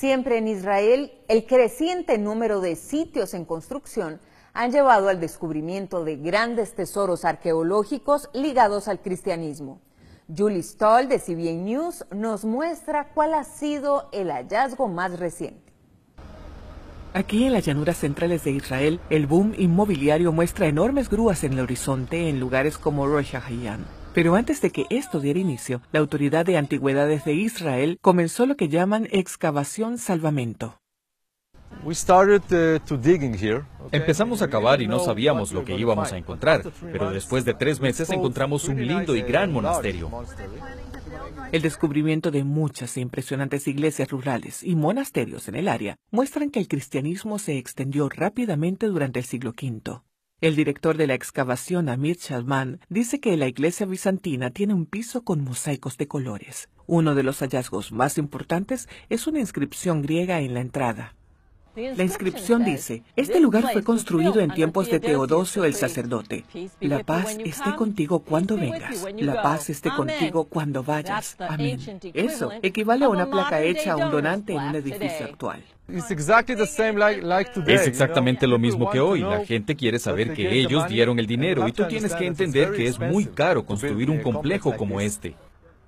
Siempre en Israel, el creciente número de sitios en construcción han llevado al descubrimiento de grandes tesoros arqueológicos ligados al cristianismo. Julie Stoll de CBN News nos muestra cuál ha sido el hallazgo más reciente. Aquí en las llanuras centrales de Israel, el boom inmobiliario muestra enormes grúas en el horizonte en lugares como Rosh Hashanah. Pero antes de que esto diera inicio, la Autoridad de Antigüedades de Israel comenzó lo que llaman excavación salvamento. Uh, Empezamos a cavar y no sabíamos lo que íbamos a encontrar, pero después de tres meses encontramos un lindo y gran monasterio. El descubrimiento de muchas e impresionantes iglesias rurales y monasterios en el área muestran que el cristianismo se extendió rápidamente durante el siglo V. El director de la excavación, Amir Shalman, dice que la iglesia bizantina tiene un piso con mosaicos de colores. Uno de los hallazgos más importantes es una inscripción griega en la entrada. La inscripción dice, este lugar fue construido en tiempos de Teodosio el sacerdote. La paz esté contigo cuando vengas. La paz esté contigo cuando vayas. Amén. Eso equivale a una placa hecha a un donante en un edificio actual. Es exactamente lo mismo que hoy. La gente quiere saber que ellos dieron el dinero y tú tienes que entender que es muy caro construir un complejo como este.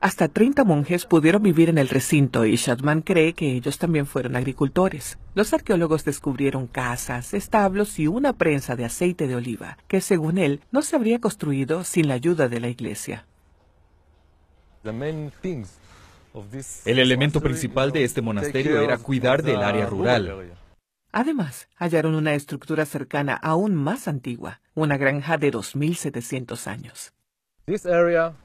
Hasta 30 monjes pudieron vivir en el recinto y Shadman cree que ellos también fueron agricultores. Los arqueólogos descubrieron casas, establos y una prensa de aceite de oliva, que según él no se habría construido sin la ayuda de la iglesia. El elemento principal de este monasterio era cuidar del área rural. Además, hallaron una estructura cercana aún más antigua, una granja de 2.700 años. Desde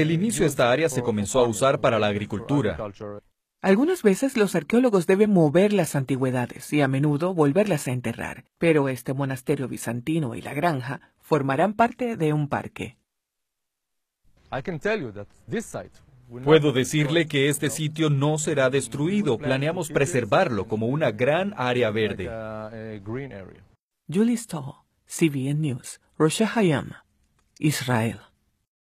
el inicio esta área se comenzó a usar para la agricultura. Algunas veces los arqueólogos deben mover las antigüedades y a menudo volverlas a enterrar, pero este monasterio bizantino y la granja formarán parte de un parque. Puedo decirle que este sitio no será destruido, planeamos preservarlo como una gran área verde. Julie Stoll, CBN News, Israel.